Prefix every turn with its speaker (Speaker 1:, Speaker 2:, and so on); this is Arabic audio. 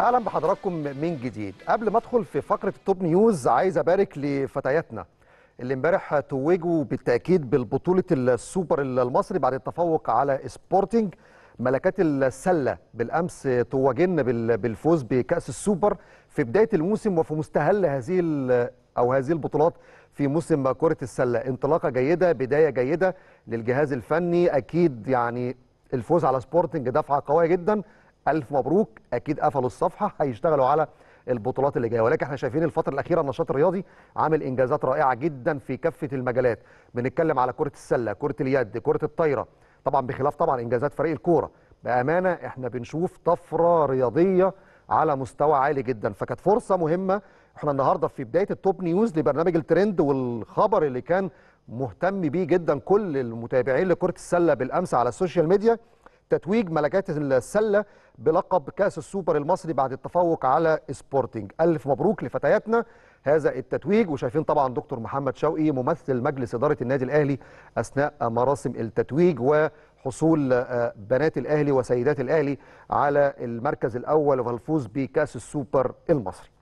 Speaker 1: اهلا بحضراتكم من جديد قبل ما ادخل في فقره التوب نيوز عايز ابارك لفتياتنا اللي امبارح توجوا بالتاكيد بالبطوله السوبر المصري بعد التفوق على سبورتنج ملكات السله بالامس توجن بالفوز بكاس السوبر في بدايه الموسم وفي مستهل هذه او هذه البطولات في موسم كره السله انطلاقه جيده بدايه جيده للجهاز الفني اكيد يعني الفوز على سبورتنج دفعه قويه جدا الف مبروك اكيد قفلوا الصفحه هيشتغلوا على البطولات اللي جايه ولكن احنا شايفين الفتره الاخيره النشاط الرياضي عامل انجازات رائعه جدا في كافه المجالات بنتكلم على كره السله كره اليد كره الطايره طبعا بخلاف طبعا انجازات فريق الكوره بامانه احنا بنشوف طفره رياضيه على مستوى عالي جدا فكانت فرصه مهمه احنا النهارده في بدايه التوب نيوز لبرنامج الترند والخبر اللي كان مهتم بيه جدا كل المتابعين لكره السله بالامس على السوشيال ميديا تتويج ملكات السله بلقب كاس السوبر المصري بعد التفوق على سبورتنج الف مبروك لفتياتنا هذا التتويج وشايفين طبعا دكتور محمد شوقي ممثل مجلس اداره النادي الاهلي اثناء مراسم التتويج و حصول آه، بنات الاهلي وسيدات الاهلي على المركز الاول والفوز بكاس السوبر المصري